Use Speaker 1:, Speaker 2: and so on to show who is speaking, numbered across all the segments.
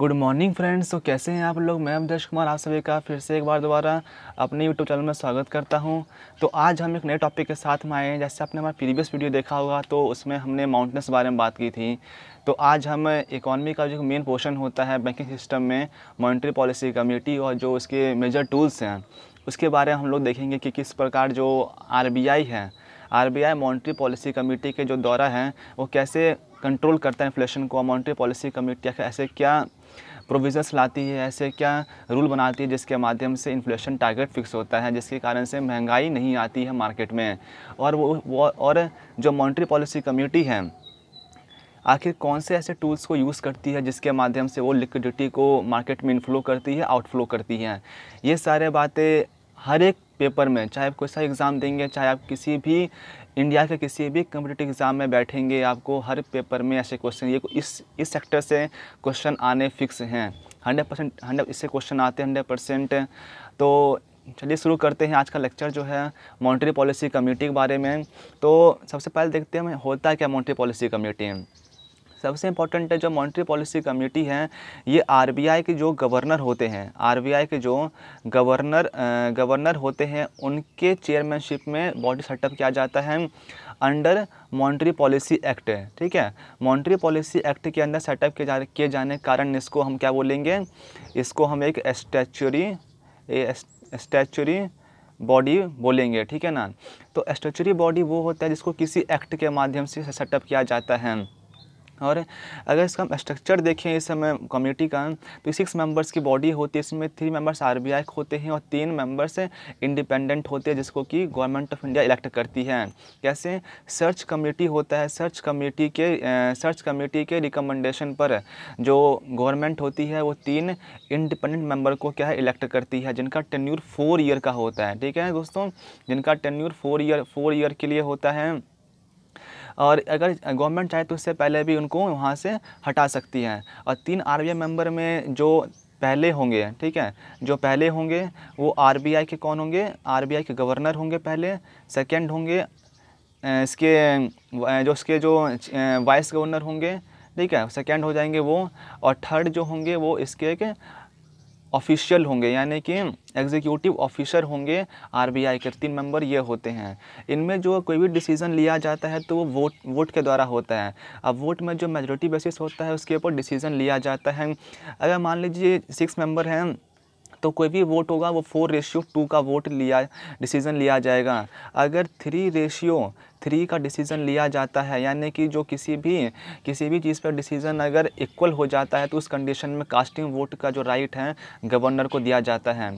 Speaker 1: good morning friends तो कैसे हैं आप लोग मैं अवधेश कुमार आप सभी का फिर से एक बार दोबारा अपने यूट्यूब चैनल में स्वागत करता हूं तो आज हम एक नए टॉपिक के साथ में आए हैं जैसे आपने हमारा प्रीवियस वीडियो देखा होगा तो उसमें हमने माउंटेन्स के बारे में बात की थी तो आज हम इकॉनमी का जो मेन पोर्शन होता है बैंकिंग सिस्टम में मॉनिटरी पॉलिसी कमेटी और जो उसके मेजर टूल्स हैं उसके बारे में हम लोग देखेंगे कि किस प्रकार जो आर है R B monetary policy committee के जो दौरा हैं वो कैसे कंट्रोल करता है इन्फ्लेशन को मॉनिटरी पॉलिसी कमेटी आखिर ऐसे क्या प्रोविजन्स लाती है ऐसे क्या रूल बनाती है जिसके माध्यम से इन्फ्लेशन टारगेट फिक्स होता है जिसके कारण से महंगाई नहीं आती है मार्केट में और वो, वो और जो मॉनिटरी पॉलिसी कमेटी है आखिर कौन से ऐसे टूल्स को यूज़ करती है जिसके माध्यम से वो लिक्विडिटी को मार्केट में इनफ्लो करती है आउटफ्लो करती है ये सारे बातें हर एक पेपर में चाहे आप कोई सा एग्ज़ाम देंगे चाहे आप किसी भी इंडिया के किसी भी कम्पिटेटिव एग्ज़ाम में बैठेंगे आपको हर पेपर में ऐसे क्वेश्चन ये इस इस सेक्टर से क्वेश्चन आने फिक्स हैं हंड्रेड परसेंट हंड्रेड इससे क्वेश्चन आते हैं हंड्रेड परसेंट तो चलिए शुरू करते हैं आज का लेक्चर जो है मॉनिटरी पॉलिसी कमेटी के बारे में तो सबसे पहले देखते हैं होता है क्या मॉनिटरी पॉलिसी कमेटी सबसे इम्पॉर्टेंट है जो मॉनिटरी पॉलिसी कमेटी है ये आरबीआई के जो गवर्नर होते हैं आरबीआई के जो गवर्नर गवर्नर होते हैं उनके चेयरमैनशिप में बॉडी सेटअप किया जाता है अंडर मॉनिटरी पॉलिसी एक्ट ठीक है मॉनिटरी पॉलिसी एक्ट के अंदर सेटअप किए जा किए जाने के कारण इसको हम क्या बोलेंगे इसको हम एक स्टैचुरी स्टैचुरी बॉडी बोलेंगे ठीक है ना तो स्टैचुरी बॉडी वो होता है जिसको किसी एक्ट के माध्यम से सेटअप किया जाता है और अगर इसका हम स्ट्रक्चर देखें इस समय कम्युनिटी का तो सिक्स मेंबर्स की बॉडी होती है इसमें थ्री मेंबर्स आर होते हैं और तीन मेंबर्स इंडिपेंडेंट होते हैं जिसको कि गवर्नमेंट ऑफ इंडिया इलेक्ट करती है कैसे सर्च कमेटी होता है सर्च कमेटी के सर्च कमेटी के रिकमेंडेशन पर जो गवर्नमेंट होती है वो तीन इंडिपेंडेंट मेम्बर को क्या है इलेक्ट करती है जिनका टेन्यूर फोर ईयर का होता है ठीक है दोस्तों जिनका tenure four year four year के लिए होता है और अगर गवर्नमेंट चाहे तो उससे पहले भी उनको वहाँ से हटा सकती है और तीन आर मेंबर में जो पहले होंगे ठीक है जो पहले होंगे वो आर के कौन होंगे आर के गवर्नर होंगे पहले सेकेंड होंगे इसके जो इसके जो वाइस गवर्नर होंगे ठीक है सेकेंड हो जाएंगे वो और थर्ड जो होंगे वो इसके के ऑफिशियल होंगे यानी कि एग्जीक्यूटिव ऑफिसर होंगे आरबीआई के तीन मेंबर ये होते हैं इनमें जो कोई भी डिसीजन लिया जाता है तो वो वोट वोट के द्वारा होता है अब वोट में जो मेजोरिटी बेसिस होता है उसके ऊपर डिसीजन लिया जाता है अगर मान लीजिए सिक्स मेंबर हैं तो कोई भी वोट होगा वो फोर रेशियो टू का वोट लिया डिसीज़न लिया जाएगा अगर थ्री रेशियो थ्री का डिसीज़न लिया जाता है यानी कि जो किसी भी किसी भी चीज़ पर डिसीज़न अगर इक्वल हो जाता है तो उस कंडीशन में कास्टिंग वोट का जो राइट है गवर्नर को दिया जाता है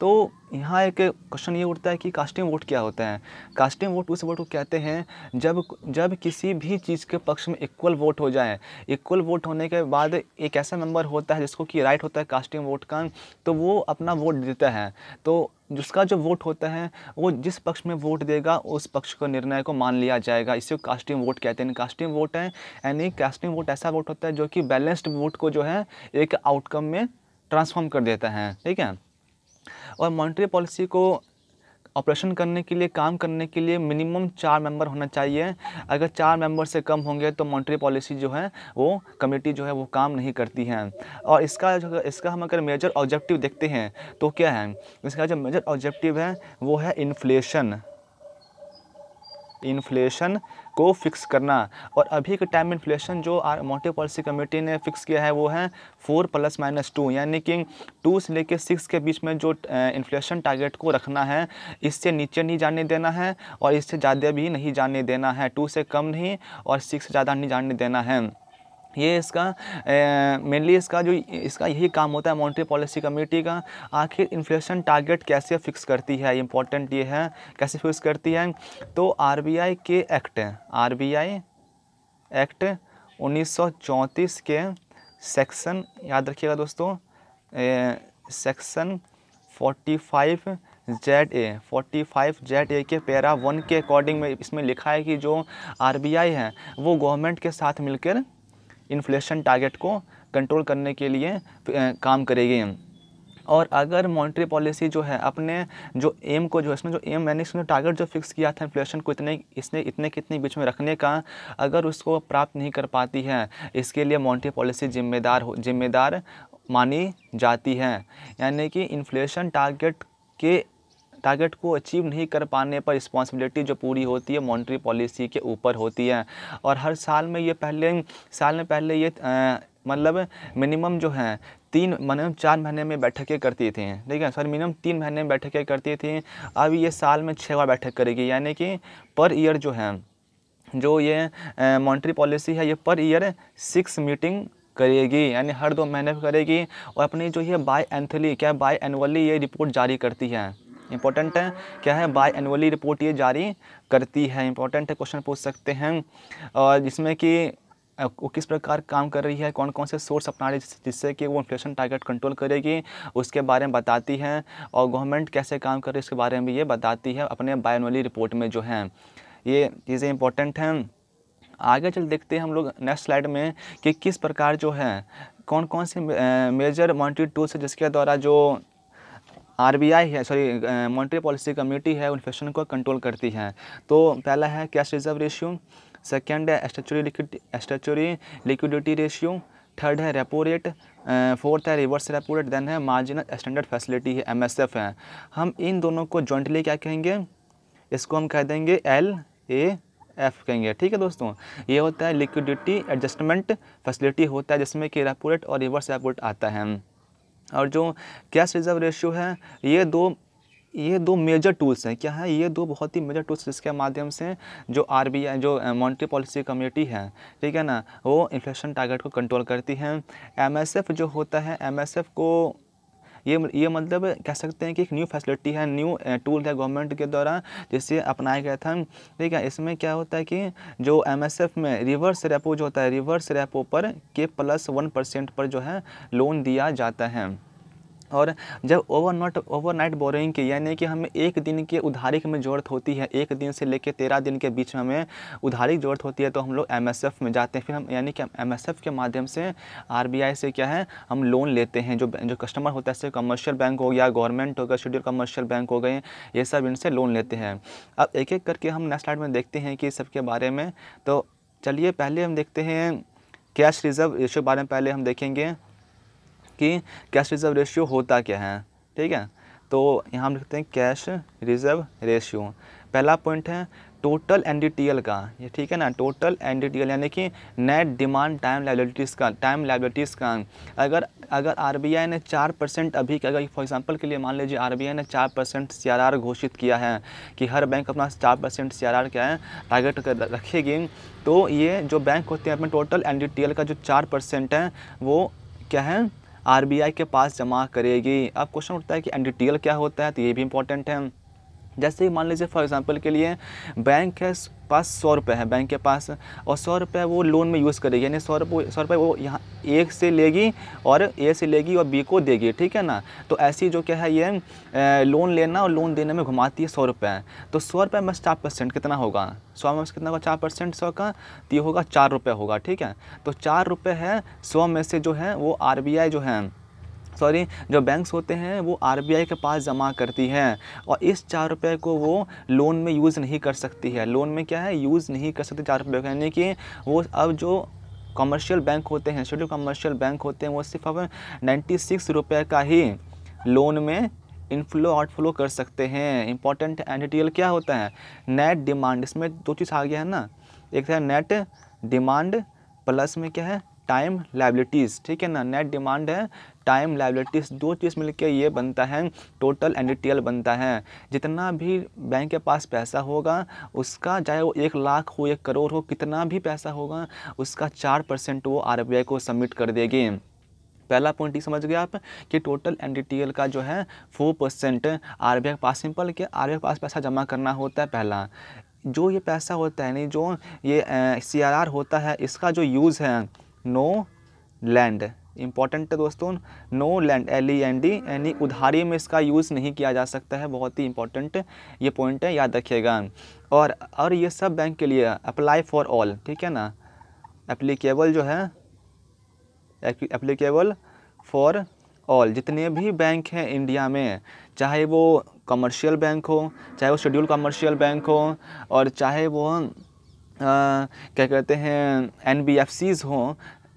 Speaker 1: तो यहाँ एक क्वेश्चन ये उठता है कि कास्टिंग वोट क्या होता है कास्टिंग वोट उस वोट को कहते हैं जब जब किसी भी चीज़ के पक्ष में इक्वल वोट हो जाए इक्वल वोट होने के बाद एक ऐसा मेंबर होता है जिसको कि राइट होता है कास्टिंग वोट का तो वो अपना वोट देता है तो जिसका जो वोट होता है वो जिस पक्ष में वोट देगा उस पक्ष को निर्णय को मान लिया जाएगा इसे कास्टिंग वोट कहते हैं कास्टिंग वोट है यानी कास्टिंग वोट ऐसा वोट होता है जो कि बैलेंस्ड वोट को जो है एक आउटकम में ट्रांसफॉर्म कर देता है ठीक है और मॉनिटरी पॉलिसी को ऑपरेशन करने के लिए काम करने के लिए मिनिमम चार मेंबर होना चाहिए अगर चार मेंबर से कम होंगे तो मॉनिटरी पॉलिसी जो है वो कमेटी जो है वो काम नहीं करती है और इसका जो इसका हम अगर मेजर ऑब्जेक्टिव देखते हैं तो क्या है इसका जो मेजर ऑब्जेक्टिव है वो है इन्फ्लेशन इन्फ्लेशन को फिक्स करना और अभी के टाइम में इन्फ्लेशन जो मोटे पॉलिसी कमेटी ने फिक्स किया है वो है फोर प्लस माइनस टू यानी कि टू से लेकर सिक्स के बीच में जो इन्फ्लेशन टारगेट को रखना है इससे नीचे नहीं जाने देना है और इससे ज़्यादा भी नहीं जाने देना है टू से कम नहीं और सिक्स से ज़्यादा नहीं जाने देना है ये इसका मेनली इसका जो इसका यही काम होता है मॉनिटरी पॉलिसी कमेटी का आखिर इन्फ्लेशन टारगेट कैसे फिक्स करती है इम्पोर्टेंट ये है कैसे फिक्स करती है तो आरबीआई के एक्ट आरबीआई एक्ट 1934 के सेक्शन याद रखिएगा दोस्तों section 45 Z A forty five Z A के पैरा वन के अकॉर्डिंग में इसमें लिखा है कि जो आरबीआई है वो गवर्नमेंट के साथ मिलकर इन्फ्लेशन टारगेट को कंट्रोल करने के लिए काम करेगी और अगर मॉनेटरी पॉलिसी जो है अपने जो एम को जो है इसमें जो एम मैंने इसमें टारगेट जो फिक्स किया था इन्फ्लेशन को इतने इसने इतने कितने बीच में रखने का अगर उसको प्राप्त नहीं कर पाती है इसके लिए मॉनेटरी पॉलिसी जिम्मेदार हो जिम्मेदार मानी जाती है यानी कि इन्फ्लेशन टारगेट के टारगेट को अचीव नहीं कर पाने पर रिस्पॉन्सिबिलिटी जो पूरी होती है मॉनिटरी पॉलिसी के ऊपर होती है और हर साल में ये पहले साल में पहले ये मतलब मिनिमम जो है तीन मिनिमम चार महीने में बैठकें करती थी ठीक है सॉरी मिनिमम तीन महीने में बैठकें करती थी अब ये साल में छः बार बैठक करेगी यानी कि पर ईयर जो है जो ये मॉनिटरी पॉलिसी है ये पर ईयर सिक्स मीटिंग करेगी यानी हर दो महीने करेगी और अपनी जो ये बाई एंथली क्या बाई एनअली ये रिपोर्ट जारी करती है इंपॉर्टेंट है क्या है बाय एनुअली रिपोर्ट ये जारी करती है इंपॉर्टेंट है क्वेश्चन पूछ सकते हैं और जिसमें कि वो किस प्रकार काम कर रही है कौन कौन से सोर्स अपना रही है जिससे कि वो इन्फ्लेशन टारगेट कंट्रोल करेगी उसके बारे में बताती है और गवर्नमेंट कैसे काम कर रही है उसके बारे में भी ये बताती है अपने बायोनली रिपोर्ट में जो है ये चीज़ें इंपॉर्टेंट हैं आगे चल देखते हैं हम लोग नेक्स्ट स्लाइड में कि किस प्रकार जो है कौन कौन से मेजर मॉनिटरी टूल्स है जिसके द्वारा जो आरबीआई है सॉरी मॉनिटरी पॉलिसी कमेटी है इन्फ्लेशन को कंट्रोल करती है तो पहला है कैश रिजर्व रेशियो सेकेंड है statutory liquid statutory liquidity ratio third है रेपो रेट फोर्थ है रिवर्स रेपो रेट देन है मार्जिनल स्टैंडर्ड फैसिलिटी है एफ है हम इन दोनों को जॉइंटली क्या कहेंगे इसको हम कह देंगे एल ए एफ कहेंगे ठीक है दोस्तों ये होता है लिक्विडिटी एडजस्टमेंट फैसिलिटी होता है जिसमें कि रेपो रेट और रिवर्स रेपो रेट आता है और जो कैश रिजर्व रेशियो है ये दो ये दो मेजर टूल्स हैं क्या है ये दो बहुत ही मेजर टूल्स जिसके माध्यम से जो आरबीआई जो मॉनिटरी पॉलिसी कमेटी है ठीक है ना वो इन्फ्लेशन टारगेट को कंट्रोल करती है एमएसएफ जो होता है एमएसएफ को ये ये मतलब कह सकते हैं कि एक न्यू फैसिलिटी है न्यू टूल eh, है गवर्नमेंट के द्वारा जिससे अपनाया गया था ठीक है इसमें क्या होता है कि जो एम में रिवर्स रेपो जो होता है रिवर्स रेपो पर के प्लस वन परसेंट पर जो है लोन दिया जाता है और जब over not overnight borrowing की यानी कि हमें एक दिन के उधारी की हमें ज़रूरत होती है एक दिन से लेकर तेरह दिन के बीच में हमें उधारी की ज़रूरत होती है तो हम लोग एम में जाते हैं फिर हम यानी कि एम के माध्यम से आर से क्या है हम लोन लेते हैं जो जो कस्टमर होता है कमर्शियल बैंक हो गया गवर्नमेंट हो गया शेड्यूल कमर्शियल बैंक हो गए ये सब इनसे लोन लेते हैं अब एक एक करके हम नेक्स्ट स्लाइड में देखते हैं कि सबके बारे में तो चलिए पहले हम देखते हैं कैश रिज़र्व इसके बारे में पहले हम देखेंगे कि कैश रिज़र्व रेशियो होता क्या है ठीक है तो यहाँ हम लिखते हैं कैश रिज़र्व रेशियो पहला पॉइंट है टोटल एन का ये ठीक है ना टोटल एन यानी कि नेट डिमांड टाइम लाइबिलिटीज़ का टाइम लाइबिलिटीज़ का अगर अगर आरबीआई ने चार परसेंट अभी अगर फॉर एग्जांपल के लिए मान लीजिए आरबीआई ने चार परसेंट सी घोषित किया है कि हर बैंक अपना चार परसेंट सी क्या है टारगेट रखेगी तो ये जो बैंक होते हैं अपने टोटल एन का जो चार परसेंट है वो क्या है आरबीआई के पास जमा करेगी अब क्वेश्चन उठता है कि एनडीटीएल क्या होता है तो ये भी इंपॉर्टेंट है जैसे ही मान लीजिए फॉर एग्जांपल के लिए बैंक है पास सौ रुपये है बैंक के पास और सौ रुपये वो लोन में यूज़ करेगी यानी सौ रुपये सौ रुपये वो यहाँ ए से लेगी और ए से लेगी और बी को देगी ठीक है ना तो ऐसी जो क्या है ये लोन लेना और लोन देने में घुमाती है सौ रुपये तो सौ रुपये में चार परसेंट कितना होगा सौ में कितना होगा चार परसेंट सौ का तो ये होगा चार रुपये होगा ठीक है तो चार रुपये है सौ में से जो है वो आर जो है सॉरी जो बैंक्स होते हैं वो आर के पास जमा करती हैं और इस चार रुपये को वो लोन में यूज़ नहीं कर सकती है लोन में क्या है यूज़ नहीं कर सकती चार रुपये यानी कि वो अब जो कमर्शियल बैंक होते हैं छोटे कमर्शियल बैंक होते हैं वो सिर्फ अब नाइन्टी सिक्स रुपये का ही लोन में इनफ्लो आउटफ्लो कर सकते हैं इंपॉर्टेंट एंड डिटेल क्या होता है नेट डिमांड इसमें दो चीज़ आ गया है ना एक है नेट डिमांड प्लस में क्या है टाइम लाइबिलिटीज़ ठीक है ना नेट डिमांड है टाइम लाइबिलिटीज़ दो चीज़ मिलकर ये बनता है टोटल एन बनता है जितना भी बैंक के पास पैसा होगा उसका चाहे वो एक लाख हो एक करोड़ हो कितना भी पैसा होगा उसका चार परसेंट वो आर को सबमिट कर देगी पहला पॉइंट ये समझ गए आप कि टोटल एन का जो है फोर परसेंट आर के पास सिंपल के आर के पास पैसा जमा करना होता है पहला जो ये पैसा होता है यानी जो ये सी होता है इसका जो यूज़ है नो लैंड इंपॉर्टेंट है दोस्तों no lend L E N D यानी उधारी में इसका यूज़ नहीं किया जा सकता है बहुत ही इंपॉर्टेंट ये पॉइंट है याद रखिएगा और और ये सब बैंक के लिए अप्लाई फॉर ऑल ठीक है ना एप्लीकेबल जो है एप्लीकेबल फॉर ऑल जितने भी बैंक हैं इंडिया में चाहे वो कमर्शियल बैंक हो चाहे वो शेड्यूल कमर्शियल बैंक हो और चाहे वो आ, क्या कहते हैं एन बी एफ सीज़ हों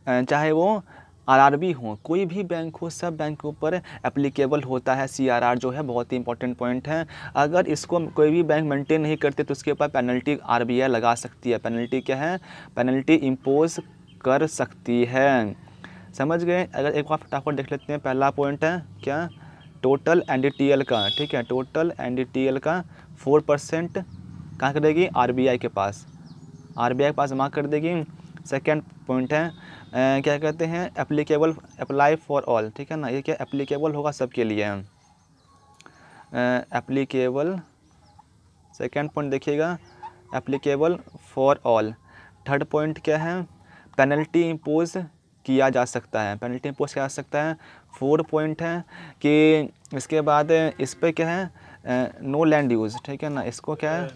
Speaker 1: चाहे वो आरआरबी हो कोई भी बैंक हो सब बैंक के ऊपर एप्लीकेबल होता है सीआरआर जो है बहुत ही इंपॉर्टेंट पॉइंट है अगर इसको कोई भी बैंक मेंटेन नहीं करते तो उसके ऊपर पेनल्टी आरबीआई लगा सकती है पेनल्टी क्या है पेनल्टी इम्पोज कर सकती है समझ गए अगर एक बार फटाफट देख लेते हैं पहला पॉइंट है क्या टोटल एन का ठीक है टोटल एन का फोर परसेंट कहाँ कर देगी आर के पास आर के पास जमा कर देगी सेकेंड पॉइंट है क्या कहते हैं एप्लीकेबल अप्लाई फॉर ऑल ठीक है ना ये क्या एप्लीकेबल होगा सबके लिए एप्लीकेबल सेकेंड पॉइंट देखिएगा applicable for all third point क्या है पेनल्टी इम्पोज किया जा सकता है पेनल्टी इम्पोज किया जा सकता है फोर्थ पॉइंट है कि इसके बाद इस पर क्या है नो लैंड यूज़ ठीक है ना इसको क्या है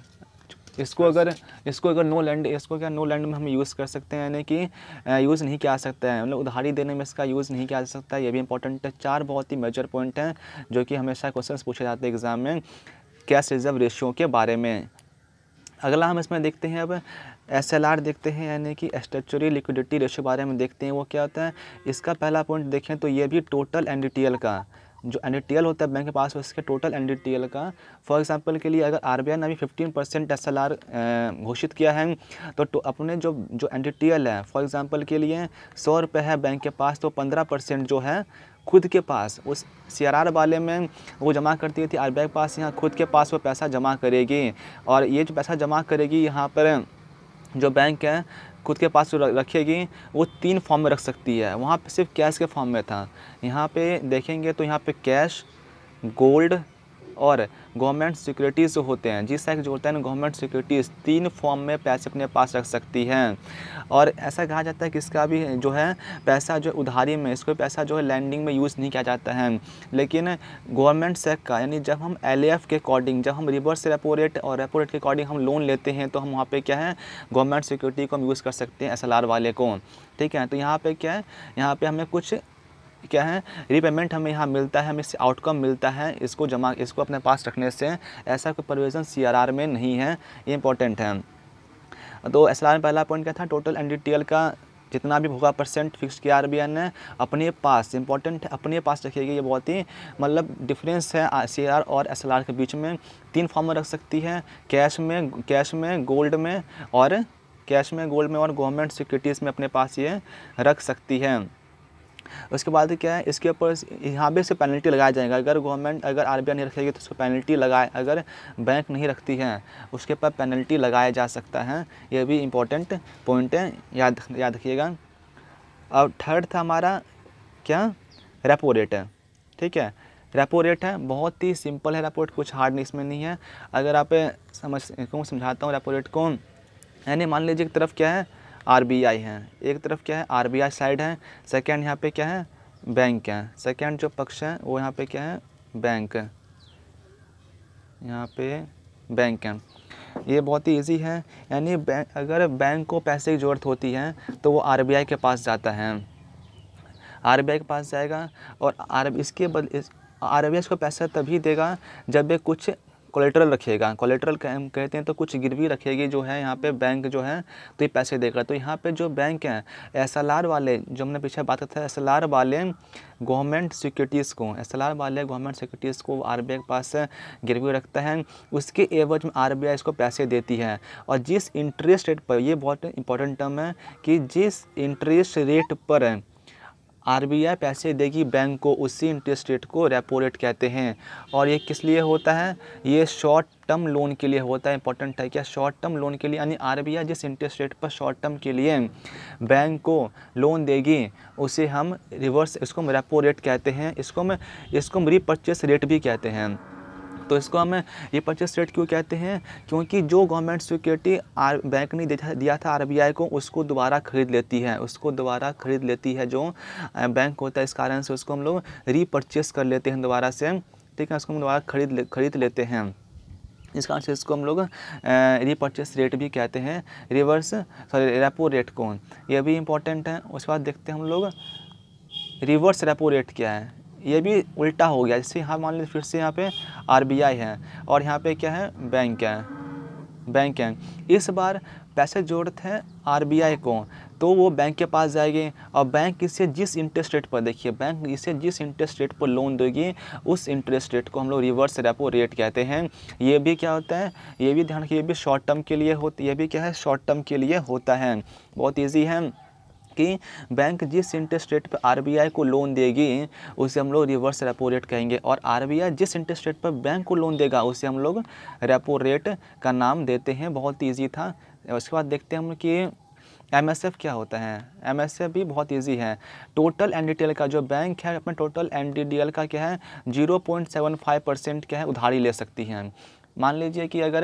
Speaker 1: इसको अगर इसको अगर नो लैंड इसको क्या नो लैंड में हम यूज़ कर सकते हैं यानी कि यूज़ नहीं किया सकता है मतलब उधारी देने में इसका यूज़ नहीं किया जा सकता ये भी इंपॉर्टेंट है चार बहुत ही मेजर पॉइंट हैं जो कि हमेशा क्वेश्चन पूछे जाते हैं एग्ज़ाम में कैश रिजर्व रेशियो के बारे में अगला हम इसमें देखते हैं अब एस एल आर देखते हैं यानी कि स्टेचुरी लिक्विडिटी रेशो बारे में देखते हैं वो क्या होता है इसका पहला पॉइंट देखें तो ये भी total N D T L का जो एन होता है बैंक के पास उसके टोटल एन का फॉर एग्जांपल के लिए अगर आर ने अभी 15 परसेंट एस घोषित किया है तो, तो अपने जो जो एन है फॉर एग्ज़ाम्पल के लिए सौ रुपये है बैंक के पास तो पंद्रह परसेंट जो है खुद के पास उस सी वाले में वो जमा करती थी आर तो के पास यहाँ खुद के पास वो पैसा जमा करेगी और ये जो पैसा जमा करेगी यहाँ पर जो बैंक है खुद के पास जो रखेगी वो तीन फॉर्म में रख सकती है वहाँ पे सिर्फ कैश के फॉर्म में था यहाँ पे देखेंगे तो यहाँ पे कैश गोल्ड और गवर्नमेंट सिक्योरिटीज़ होते हैं जी सेक्स जो होता है ना गवर्नमेंट सिक्योरिटीज़ तीन फॉर्म में पैसे अपने पास रख सकती हैं और ऐसा कहा जाता है कि इसका भी जो है पैसा जो है उधारी में इसको पैसा जो है लैंडिंग में यूज़ नहीं किया जाता है लेकिन गवर्नमेंट सेक का यानी जब हम एल के अकॉर्डिंग जब हम रिवर्स रेपो रेट और रेपो रेट के अकॉर्डिंग हम लोन लेते हैं तो हम वहाँ पर क्या है गवर्नमेंट सिक्योरिटी को हम यूज़ कर सकते हैं एस वाले को ठीक है तो यहाँ पर क्या है यहाँ पर हमें कुछ क्या है रीपेमेंट हमें यहाँ मिलता है हमें आउटकम मिलता है इसको जमा इसको अपने पास रखने से ऐसा कोई प्रोविज़न सी में नहीं है ये इंपॉर्टेंट है तो एस में पहला पॉइंट क्या था टोटल एन का जितना भी होगा परसेंट फिक्स किया आर ने अपने पास इंपॉर्टेंट है अपने पास रखिएगा ये बहुत ही मतलब डिफरेंस है सी और एस के बीच में तीन फॉर्म में रख सकती है कैश में कैश में गोल्ड में और कैश में गोल्ड में और गवर्नमेंट सिक्योरिटीज़ में अपने पास ये रख सकती है उसके बाद क्या है इसके ऊपर यहाँ पे से पेनल्टी लगाया जाएगा अगर गवर्नमेंट अगर आर नहीं रखेगी तो उसको पेनल्टी लगाए अगर बैंक नहीं रखती है उसके ऊपर पेनल्टी लगाया जा सकता है ये भी इम्पोर्टेंट पॉइंट है याद याद रखिएगा और थर्ड था हमारा क्या रेपो रेट है ठीक है रेपो रेट है बहुत ही सिंपल है रेपो रेट कुछ हार्ड इसमें नहीं है अगर आप समझ समझाता हूँ रेपो रेट को यानी मान लीजिए एक तरफ क्या है आरबीआई हैं एक तरफ क्या है आरबीआई साइड है सेकेंड यहाँ पे क्या है बैंक है सेकेंड जो पक्ष है वो यहाँ पे क्या है बैंक यहाँ पे बैंक है ये बहुत ही इजी है यानी बैंक अगर बैंक को पैसे की ज़रूरत होती है तो वो आई के पास जाता है आई के पास जाएगा और आर इसके बदले इस, आर बी इसको पैसा तभी देगा जब ये कुछ कोलेट्रल रखेगा कोलेट्रल कहते हैं तो कुछ गिरवी रखेगी जो है यहाँ पे बैंक जो है तो ये पैसे देगा तो यहाँ पे जो बैंक हैं एस वाले जो हमने पीछे बात करता है एस वाले गवर्नमेंट सिक्योरिटीज़ को एस वाले गवर्नमेंट सिक्योरिटीज़ को आर के पास गिरवी रखता है उसके एवज में आर इसको पैसे देती है और जिस इंटरेस्ट रेट पर ये बहुत इंपॉर्टेंट टर्म है कि जिस इंटरेस्ट रेट पर आरबीआई पैसे देगी बैंक को उसी इंटरेस्ट रेट को रेपो रेट कहते हैं और ये किस लिए होता है ये शॉर्ट टर्म लोन के लिए होता है इंपॉर्टेंट है क्या शॉर्ट टर्म लोन के लिए यानी आरबीआई जिस इंटरेस्ट रेट पर शॉर्ट टर्म के लिए बैंक को लोन देगी उसे हम रिवर्स इसको हम रेपो रेट कहते हैं इसको हम इसको हम रीपर्चेस रेट भी कहते हैं तो इसको हम ये परचेस रेट क्यों कहते हैं क्योंकि जो गवर्नमेंट सिक्योरिटी आर बैंक ने दिया था आर को उसको दोबारा ख़रीद लेती है उसको दोबारा ख़रीद लेती है जो बैंक होता है इस कारण से उसको हम लोग रीपरचेस कर लेते हैं दोबारा से ठीक है उसको हम दोबारा खरीद ले, खरीद लेते हैं इस कारण से इसको हम लोग रीपर्चेस रेट भी कहते हैं रिवर्स सॉरी रेपो रेट को ये भी इम्पोर्टेंट है उसके बाद देखते हैं हम लोग रिवर्स रेपो रेट क्या है ये भी उल्टा हो गया जैसे यहाँ मान लीजिए फिर से यहाँ पे आरबीआई है और यहाँ पे क्या है बैंक है बैंक है इस बार पैसे जोड़ते हैं आरबीआई को तो वो बैंक के पास जाएगी और बैंक इसे जिस इंटरेस्ट रेट पर देखिए बैंक इसे जिस इंटरेस्ट रेट पर लोन देगी उस इंटरेस्ट रेट को हम लोग रिवर्स रेपो रेट कहते हैं ये भी क्या होता है ये भी ध्यान रखिए ये भी शॉर्ट टर्म के लिए होती ये भी क्या है शॉर्ट टर्म के लिए होता है बहुत ईजी है कि बैंक जिस इंटरेस्ट रेट पर आरबीआई को लोन देगी उसे हम लोग रिवर्स रेपो रेट कहेंगे और आरबीआई जिस इंटरेस्ट रेट पर बैंक को लोन देगा उसे हम लोग रेपो रेट का नाम देते हैं बहुत ईजी था उसके बाद देखते हैं हम कि एम क्या होता है एम भी बहुत इजी है टोटल एन का जो बैंक है अपने टोटल एन का क्या है 0.75 परसेंट क्या है उधारी ले सकती हैं मान लीजिए कि अगर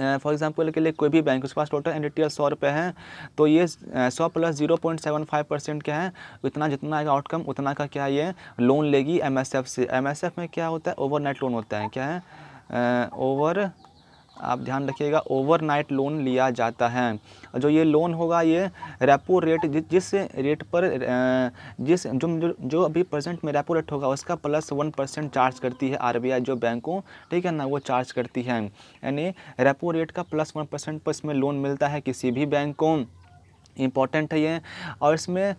Speaker 1: फॉर एग्जांपल के लिए कोई भी बैंक उसके पास टोटल एन डी सौ रुपये हैं तो ये सौ plus zero point seven five percent क्या है इतना जितना आएगा आउटकम उतना का क्या ये लोन लेगी एमएसएफ से एमएसएफ में क्या होता है ओवरनाइट लोन होता है क्या है ओवर आप ध्यान रखिएगा ओवरनाइट लोन लिया जाता है जो ये लोन होगा ये रेपो रेट जि, जिस रेट पर जिस जो जो अभी प्रेजेंट में रेपो रेट होगा उसका प्लस वन परसेंट चार्ज करती है आरबीआई जो बैंकों ठीक है ना वो चार्ज करती है यानी रेपो रेट का प्लस वन परसेंट पर इसमें लोन मिलता है किसी भी बैंक को इम्पॉर्टेंट है ये और इसमें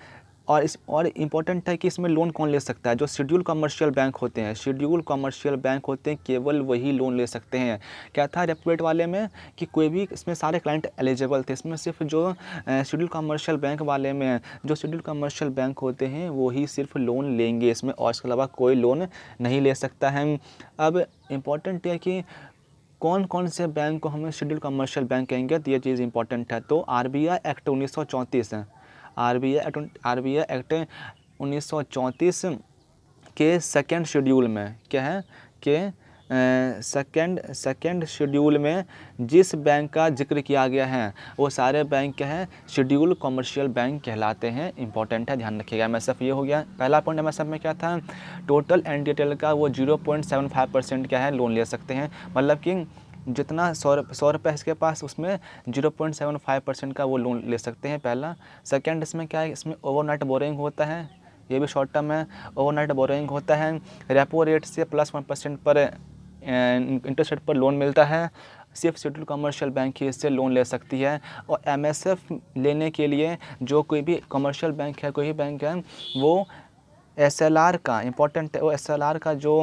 Speaker 1: और इस और इम्पॉर्टेंट है कि इसमें लोन कौन ले सकता है जो शेड्यूल कमर्शियल बैंक होते हैं शेड्यूल कमर्शियल बैंक होते हैं केवल वही लोन ले सकते हैं क्या था रेपेट वाले में कि कोई भी इसमें सारे क्लाइंट एलिजिबल थे इसमें सिर्फ जो शेड्यूल कमर्शियल बैंक वाले में जो शेड्यूल कमर्शियल बैंक होते हैं वही सिर्फ लोन लेंगे इसमें और इसके अलावा कोई लोन नहीं ले सकता है अब इम्पोर्टेंट है कि कौन कौन से बैंक को हमें शेड्यूल कमर्शियल बैंक कहेंगे तो ये चीज़ इंपॉर्टेंट है तो आर एक्ट उन्नीस है आर बी एक्ट उन्नीस के सेकेंड शेड्यूल में क्या है के सेकेंड सेकेंड शेड्यूल में जिस बैंक का जिक्र किया गया है वो सारे बैंक क्या है शेड्यूल कॉमर्शियल बैंक कहलाते हैं इंपॉर्टेंट है ध्यान रखिएगा एम ये हो गया पहला पॉइंट एम में क्या था टोटल एन का वो zero point seven five percent क्या है लोन ले सकते हैं मतलब कि जितना सौ सौ रुपये इसके पास उसमें zero point seven five percent का वो लोन ले सकते हैं पहला सेकंड इसमें क्या है इसमें ओवरनाइट बोरिंग होता है ये भी शॉर्ट टर्म है ओवरनाइट बोरिंग होता है रेपो रेट से प्लस वन परसेंट पर इंटरेस्ट रेट पर लोन मिलता है सिर्फ सेंट्रल कमर्शियल बैंक ही इससे लोन ले सकती है और एफ लेने के लिए जो कोई भी कमर्शियल बैंक है कोई भी बैंक है वो आर का इम्पोर्टेंट है वो आर का जो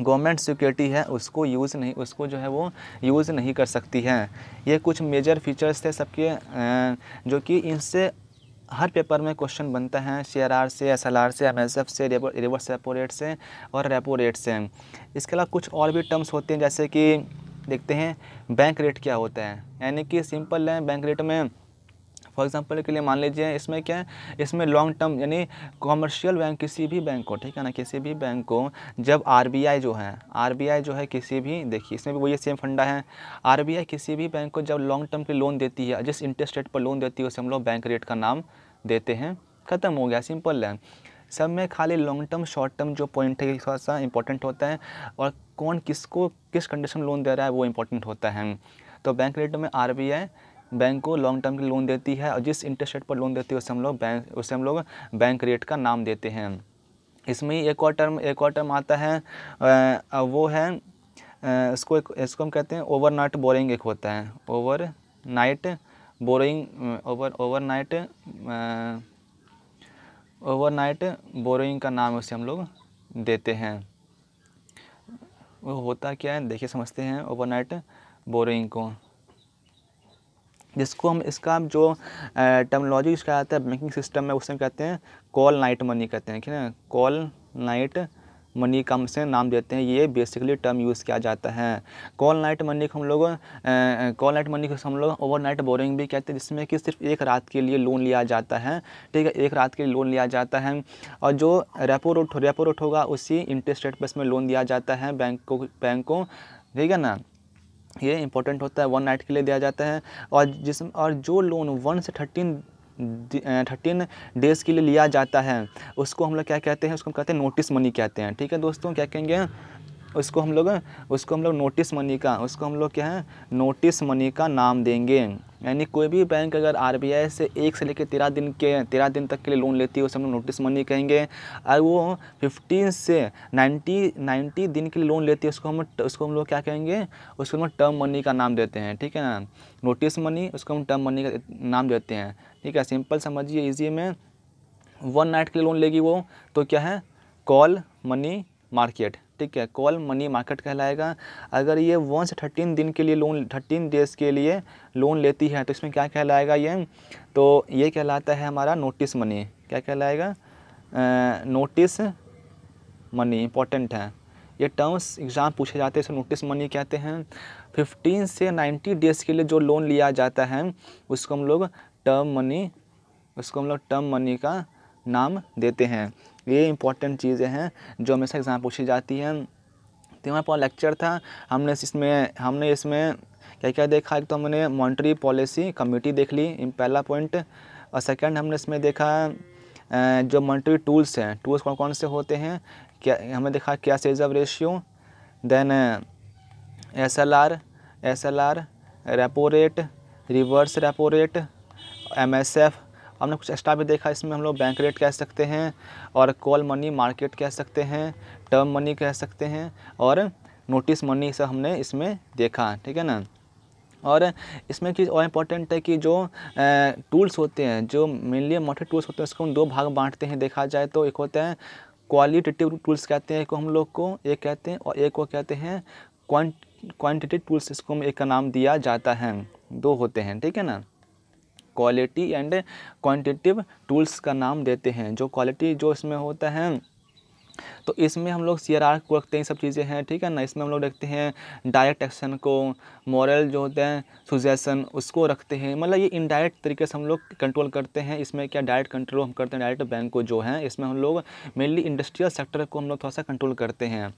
Speaker 1: गवर्नमेंट सिक्योरिटी है उसको यूज़ नहीं उसको जो है वो यूज़ नहीं कर सकती है ये कुछ मेजर फीचर्स थे सबके जो कि इनसे हर पेपर में क्वेश्चन बनता है सी आर आर से एस एल आर से एम एस एफ से रिवर्स रेपो रेट से और रेपो रेट से इसके अलावा कुछ और भी टर्म्स होते हैं जैसे कि देखते हैं बैंक रेट क्या होता है यानी कि सिंपल है बैंक रेट में फॉर एग्जाम्पल के लिए मान लीजिए इसमें क्या है इसमें लॉन्ग टर्म यानी कॉमर्शियल बैंक किसी भी बैंक को ठीक है ना किसी भी बैंक को जब आरबीआई जो है आरबीआई जो है किसी भी देखिए इसमें भी वही सेम फंडा है आरबीआई किसी भी बैंक को जब लॉन्ग टर्म के लोन देती है जिस इंटरेस्ट रेट पर लोन देती है उसे हम लोग बैंक रेट का नाम देते हैं ख़त्म हो गया सिंपल है सब में खाली लॉन्ग टर्म शॉर्ट टर्म जो पॉइंट है थोड़ा सा इंपॉर्टेंट होता है और कौन किसको किस कंडीशन लोन दे रहा है वो इंपॉर्टेंट होता है तो बैंक रेट में आर बैंक को लॉन्ग टर्म के लोन देती है और जिस इंटरेस्ट रेट पर लोन देती है उसे हम लोग बैंक उसे हम लोग बैंक रेट का नाम देते हैं इसमें ही एक और टर्म एक और टर्म आता है वो है इसको एक, इसको हम कहते हैं ओवर नाइट बोरिंग एक होता है overnight borrowing over overnight overnight borrowing का नाम उसे हम लोग देते हैं वो होता क्या है देखिए समझते हैं ओवर नाइट बोरिंग को जिसको हम इसका जो टर्मोलॉजी इसका आता है बैंकिंग सिस्टम में उसमें कहते हैं कॉल नाइट मनी कहते हैं ठीक है कॉल नाइट मनी का हमसे नाम देते हैं ये बेसिकली टर्म यूज़ किया जाता है कॉल नाइट मनी को हम लोग कॉल नाइट मनी को हम लोग ओवर नाइट बोरिंग भी कहते हैं जिसमें कि सिर्फ एक रात के लिए लोन लिया जाता है ठीक है एक रात के लिए लोन लिया जाता है और जो रेपो रोट रेपो रोट होगा उसी इंटरेस्ट रेट पर इसमें लोन दिया जाता है बैंक को बैंक को ठीक है ना ये इंपॉर्टेंट होता है वन नाइट के लिए दिया जाता है और जिस और जो लोन वन से थर्टीन थर्टीन डेज़ के लिए लिया जाता है उसको हम लोग क्या कहते हैं उसको हम कहते हैं नोटिस मनी कहते हैं ठीक है दोस्तों क्या कहेंगे उसको हम लोग उसको हम लोग नोटिस मनी का उसको हम लोग क्या है नोटिस मनी का नाम देंगे यानी कोई भी बैंक अगर आर से एक से लेकर तेरह दिन के तेरह दिन तक के लिए लोन लेती है उसे हम लोग नोटिस मनी कहेंगे और वो फिफ्टीन से नाइन्टी नाइन्टी दिन के लिए लोन लेती है उसको हम उसको हम लोग क्या कहेंगे उसको हम टर्म मनी का नाम देते हैं ठीक है ना नोटिस मनी उसको हम टर्म मनी का नाम देते हैं ठीक है सिंपल समझिए ईजी में वन नाइट के लिए लोन लेगी वो तो क्या है कॉल मनी मार्केट ठीक है कॉल मनी मार्केट कहलाएगा अगर ये वन से थर्टीन दिन के लिए लोन थर्टीन डेज के लिए लोन लेती है तो इसमें क्या कहलाएगा ये तो ये कहलाता है हमारा नोटिस मनी क्या कहलाएगा नोटिस मनी इंपॉर्टेंट है ये टर्म्स एग्ज़ाम पूछे जाते हैं इसे नोटिस मनी कहते हैं फिफ्टीन से नाइन्टी डेज़ के लिए जो लोन लिया जाता है उसको हम लोग टर्म मनी उसको हम लोग टर्म मनी का नाम देते हैं ये इंपॉर्टेंट चीज़ें हैं जो हमेशा एग्ज़ाम पूछी जाती हैं तो हमारे पास लेक्चर था हमने इसमें हमने इसमें क्या क्या देखा एक तो हमने मॉनिटरी पॉलिसी कमेटी देख ली पहला पॉइंट और सेकंड हमने इसमें देखा जो मॉनिटरी टूल्स हैं टूल्स कौन कौन से होते हैं क्या हमें देखा क्या सेजअप ratio then S L R S L R repo rate reverse repo rate M S F हमने कुछ एक्स्ट्रा भी देखा इसमें हम लोग बैंक रेट कह सकते हैं और कॉल मनी मार्केट कह सकते हैं टर्म मनी कह सकते हैं और नोटिस मनी सब हमने इसमें देखा ठीक है ना और इसमें चीज़ और इम्पॉर्टेंट है कि जो टूल्स होते हैं जो मेनली मोटे टूल्स होते हैं उसको हम दो भाग बांटते हैं देखा जाए तो एक होता है क्वालिटेटिव टूल्स कहते हैं एक को हम लोग को एक कहते हैं और एक को कहते हैं क्वान्टिटिव टूल्स इसको एक का नाम दिया जाता है दो होते हैं ठीक है ना क्वालिटी एंड क्वान्टिटिव टूल्स का नाम देते हैं जो क्वालिटी जो इसमें होता है तो इसमें हम लोग सी आर आर को रखते हैं सब चीज़ें हैं ठीक है ना इसमें हम लोग रखते हैं डायरेक्ट एक्शन को मॉरल जो होते हैं सुजेशन उसको रखते हैं मतलब ये इनडायरेक्ट तरीके से हम लोग कंट्रोल करते हैं इसमें क्या डायरेक्ट कंट्रोल हम करते हैं डायरेक्ट बैंक को जो है इसमें हम लोग मेनली इंडस्ट्रियल सेक्टर को हम लोग थोड़ा सा कंट्रोल करते हैं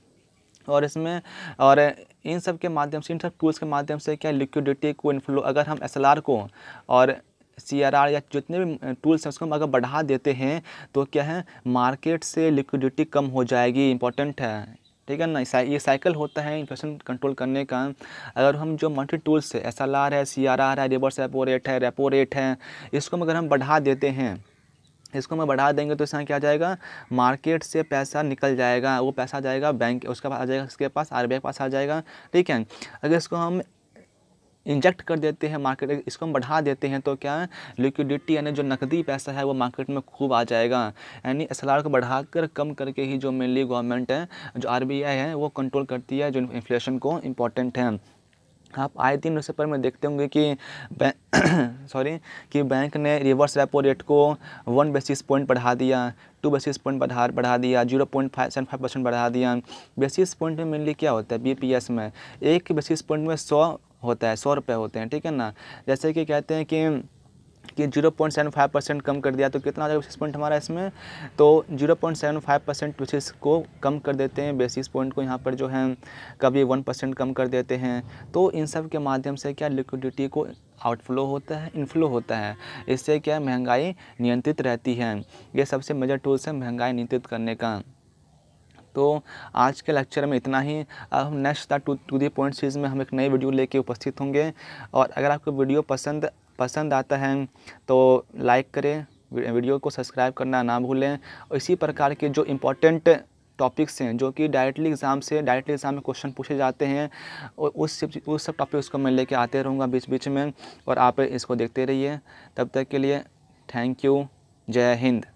Speaker 1: और इसमें और इन सब के माध्यम से इन सब टूल्स के माध्यम से क्या लिक्विडिटी को इनफ्लो अगर हम एस को और सी या जितने भी टूल्स हैं उसको हम अगर बढ़ा देते हैं तो क्या है मार्केट से लिक्विडिटी कम हो जाएगी इंपॉर्टेंट है ठीक है ना ये साइकिल होता है इन्फ्लेशन कंट्रोल करने का अगर हम जो मल्टी टूल्स है एस एल आर है सी आर आर है रिवर्स रेपो रेट है रेपो रेट है इसको हम अगर हम बढ़ा देते हैं इसको हम बढ़ा देंगे तो इसमें क्या जाएगा मार्केट से पैसा निकल जाएगा वो पैसा जाएगा बैंक उसके पास आ जाएगा उसके पास आर के पास आ जाएगा ठीक है अगर इसको हम इंजेक्ट कर देते हैं मार्केट इसको हम बढ़ा देते हैं तो क्या लिक्विडिटी यानी जो नकदी पैसा है वो मार्केट में खूब आ जाएगा यानी एस को बढ़ाकर कम करके ही जो मेनली गवर्नमेंट है जो आर है वो कंट्रोल करती है जो इन्फ्लेशन को इम्पोर्टेंट है आप आए दिन न्यूज़ पेपर में देखते होंगे कि सॉरी कि बैंक ने रिवर्स रेपो रेट को वन बेसिस पॉइंट बढ़ा दिया टू बेसिस पॉइंट बढ़ा बढ़ा दिया zero point five seven five percent बढ़ा दिया बेसिस पॉइंट में मेनली क्या होता है बीपीएस में एक बेसिस पॉइंट में सौ होता है सौ रुपये होते हैं ठीक है ना जैसे कि कहते हैं कि कि zero point seven five percent कम कर दिया तो कितना हो जाएगा बेसिस पॉइंट हमारा इसमें तो zero point seven five percent basis को कम कर देते हैं बेसिस पॉइंट को यहाँ पर जो है कभी वन परसेंट कम कर देते हैं तो इन सब के माध्यम से क्या लिक्विडिटी को आउटफ्लो होता है इनफ्लो होता है इससे क्या महंगाई नियंत्रित रहती है ये सबसे मेजर टूल्स है महंगाई नियंत्रित करने का तो आज के लेक्चर में इतना ही अब हम next the to to the point series में हम एक नई वीडियो लेके उपस्थित होंगे और अगर आपको वीडियो पसंद पसंद आता है तो लाइक करें वीडियो को सब्सक्राइब करना ना भूलें और इसी प्रकार के जो इम्पोर्टेंट टॉपिक्स हैं जो कि डायरेक्टली एग्ज़ाम से डायरेक्टली एग्ज़ाम में क्वेश्चन पूछे जाते हैं और उस उस सब टॉपिक्स को मैं लेके आते रहूँगा बीच बीच में और आप इसको देखते रहिए तब तक के लिए थैंक यू जय हिंद